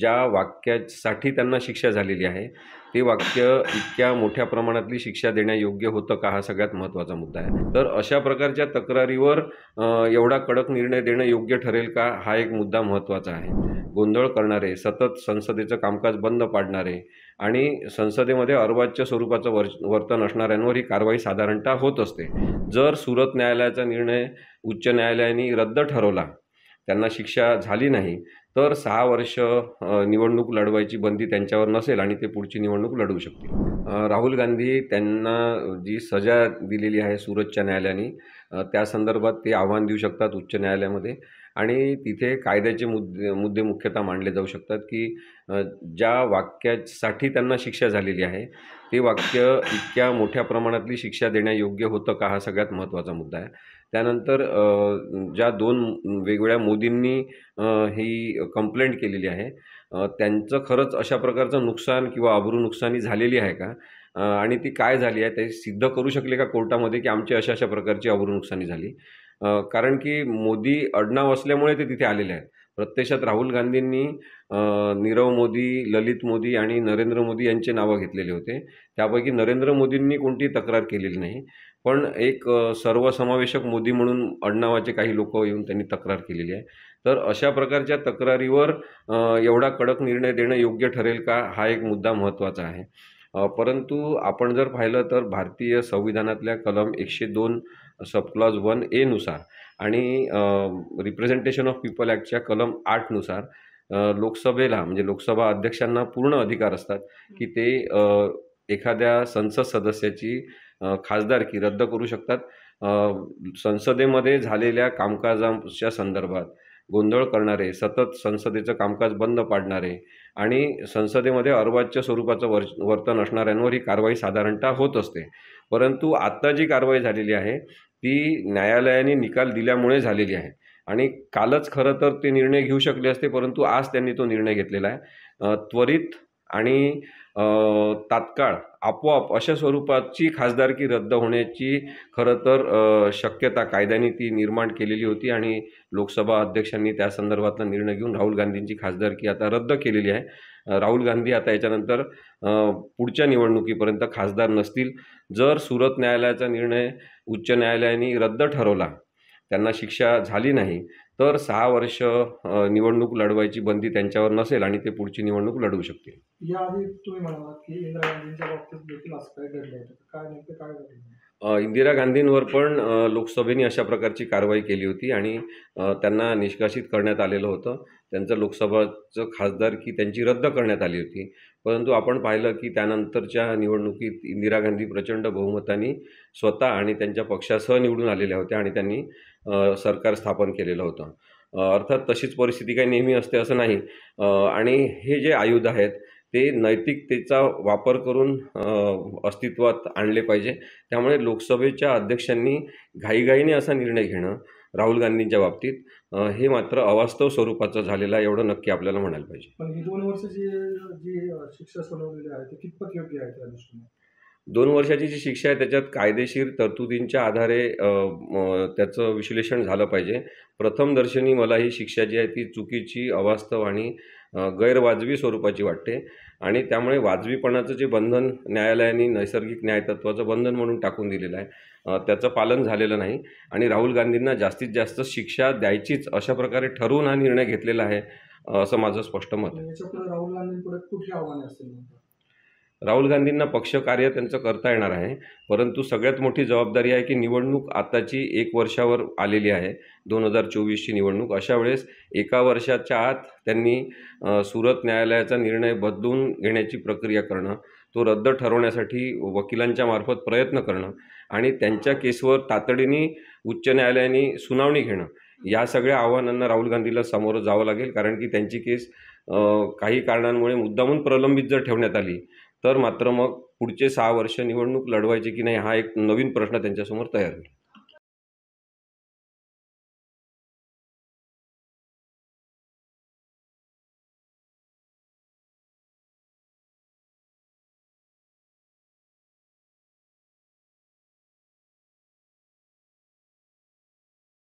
ज्या वाक्यासाठी त्यांना शिक्षा झालेली आहे ते वाक्य इतक्या मोठ्या प्रमाणातली शिक्षा देण्यायोग्य होतं का हा सगळ्यात महत्त्वाचा मुद्दा आहे तर अशा प्रकारच्या तक्रारीवर एवढा कडक निर्णय देणं योग्य ठरेल का हा एक मुद्दा महत्त्वाचा आहे गोंधळ करणारे सतत संसदेचं कामकाज बंद पाडणारे आणि संसदेमध्ये अर्वाच्य स्वरूपाचं वर् वर्तन असणाऱ्यांवर ही कारवाई साधारणतः होत असते जर सुरत न्यायालयाचा निर्णय उच्च न्यायालयाने रद्द ठरवला त्यांना शिक्षा झाली नाही तर सहा वर्ष निवडणूक लढवायची बंदी त्यांच्यावर नसेल आणि ते पुढची निवडणूक लढवू शकतील राहुल गांधी त्यांना जी सजा दिलेली आहे सूरतच्या न्यायालयाने त्या संदर्भात ते आव्हान देऊ शकतात उच्च न्यायालयामध्ये आणि तिथे कायद्याचे मुद्दे मुद्दे मुख्यतः मांडले जाऊ शकतात की ज्या वाक्यासाठी त्यांना शिक्षा झालेली आहे ते वाक्य इतक्या मोठ्या प्रमाणातली शिक्षा देण्यायोग्य होतं का हा सगळ्यात महत्त्वाचा मुद्दा आहे त्यानंतर ज्या दोन वेगवेगळ्या मोदींनी ही कंप्लेंट केलेली आहे त्यांचं खरंच अशा प्रकारचं नुकसान किंवा अब्रू नुकसानी झालेली आहे का आणि ती काय झाली आहे ते सिद्ध करू शकले का कोर्टामध्ये की आमची अशा अशा प्रकारची अब्रू नुकसानी झाली कारण की मोदी अडनाव असल्यामुळे ते तिथे आलेले आहेत प्रत्यक्षात राहुल गांधींनी नीरव मोदी ललित मोदी आणि नरेंद्र मोदी यांचे नावं घेतलेले होते त्यापैकी नरेंद्र मोदींनी कोणती तक्रार केलेली नाही पण एक सर्वसमावेशक मोदी म्हणून अडनावाचे काही लोक येऊन त्यांनी तक्रार केलेली आहे तर अशा प्रकारच्या तक्रारीवर एवढा कडक निर्णय देणं योग्य ठरेल का हा एक मुद्दा महत्त्वाचा आहे परंतु आपण जर पाहिलं तर भारतीय संविधानातल्या कलम एकशे दोन सब वन एनुसार आणि रिप्रेझेंटेशन ऑफ पीपल ॲक्टच्या कलम आठनुसार लोकसभेला म्हणजे लोकसभा अध्यक्षांना पूर्ण अधिकार असतात की ते एखाद्या संसद सदस्याची खासदारकी रद्द करू शकतात संसदेमध्ये झालेल्या कामकाजाच्या संदर्भात गोंधळ करणारे सतत संसदेचं कामकाज बंद पाडणारे आणि संसदेमध्ये अर्वाच्य स्वरूपाचं वर्तन असणाऱ्यांवर ही कारवाई साधारणतः होत असते परंतु आत्ता जी कारवाई झालेली आहे ती न्यायालयाने निकाल दिल्यामुळे झालेली आहे आणि कालच खरं तर ते निर्णय घेऊ शकले असते परंतु आज त्यांनी तो निर्णय घेतलेला आहे त्वरित आणि तात्काळ आपोआप अशा स्वरूपाची खासदारकी रद्द होण्याची खरं तर शक्यता कायद्याने ती निर्माण केलेली होती आणि लोकसभा अध्यक्षांनी त्या संदर्भातला निर्णय घेऊन राहुल गांधींची खासदारकी आता रद्द केलेली आहे राहुल गांधी आता याच्यानंतर पुढच्या निवडणुकीपर्यंत खासदार नसतील जर सुरत न्यायालयाचा निर्णय उच्च न्यायालयाने रद्द ठरवला त्यांना शिक्षा झाली नाही तर सहा वर्ष निवडणूक लढवायची बंदी त्यांच्यावर नसेल आणि ते पुढची निवडणूक लढवू शकतील याआधी तुम्ही म्हणालात की इंदिरा गांधींच्या बाबतीत देखील असं काय घडलं होतं काय नेमकं काय घडलं इंदिरा गांधींवर पण लोकसभेने अशा प्रकारची कारवाई केली होती आणि त्यांना निष्कासित करण्यात आलेलं होतं त्यांचं लोकसभाचं खासदार की त्यांची रद्द करण्यात आली होती परंतु आपण पाहिलं की त्यानंतरच्या निवडणुकीत इंदिरा गांधी प्रचंड बहुमताने स्वतः आणि त्यांच्या पक्षासह निवडून आलेल्या होत्या आणि त्यांनी सरकार स्थापन केलेलं होतं अर्थात तशीच परिस्थिती काही नेहमी असते असं नाही आणि हे जे आयुध आहेत ते नैतिकतेचा वापर करून अस्तित्वात आणले पाहिजे त्यामुळे लोकसभेच्या अध्यक्षांनी घाईघाईने असा निर्णय घेणं राहुल गांधींच्या बाबतीत हे मात्र अवास्तव स्वरूपाचं झालेलं आहे एवढं नक्की आपल्याला म्हणायला पाहिजे पण ही दोन वर्षाची जी शिक्षा सुनावलेली आहे ती कितपत योग्य आहे त्या दृष्टीने दोन वर्षाची जी शिक्षा आहे त्याच्यात कायदेशीर तरतुदींच्या आधारे त्याचं विश्लेषण झालं पाहिजे प्रथमदर्शनी मला ही शिक्षा जी आहे ती चुकीची अवास्तव आणि गैरवाजवी स्वरूपाची वाटते आणि त्यामुळे वाजवीपणाचं जे बंधन न्यायालयाने नैसर्गिक न्यायतत्वाचं बंधन म्हणून टाकून दिलेलं आहे त्याचं पालन झालेलं नाही आणि राहुल गांधींना जास्तीत जास्त शिक्षा द्यायचीच अशा प्रकारे ठरवून हा निर्णय घेतलेला आहे असं माझं स्पष्ट मत आहे राहुल पुढे कुठली आव्हाने असतील राहुल गांधींना पक्षकार्य त्यांचं करता येणार आहे परंतु सगळ्यात मोठी जबाबदारी आहे की निवडणूक आताची एक वर्षावर आलेली आहे दोन हजार चोवीसची निवडणूक अशा वेळेस एका वर्षाच्या आत त्यांनी सुरत न्यायालयाचा निर्णय बदलून घेण्याची प्रक्रिया करणं तो रद्द ठरवण्यासाठी वकिलांच्या मार्फत प्रयत्न करणं आणि त्यांच्या केसवर तातडीने उच्च न्यायालयाने सुनावणी घेणं या सगळ्या आव्हानांना राहुल गांधीला सामोरं जावं लागेल कारण की त्यांची केस काही कारणांमुळे मुद्दामून प्रलंबित जर ठेवण्यात आली तर मात्र मग पुढचे सहा वर्ष निवडणूक लढवायची की नाही हा एक नवीन प्रश्न त्यांच्यासमोर तयार होईल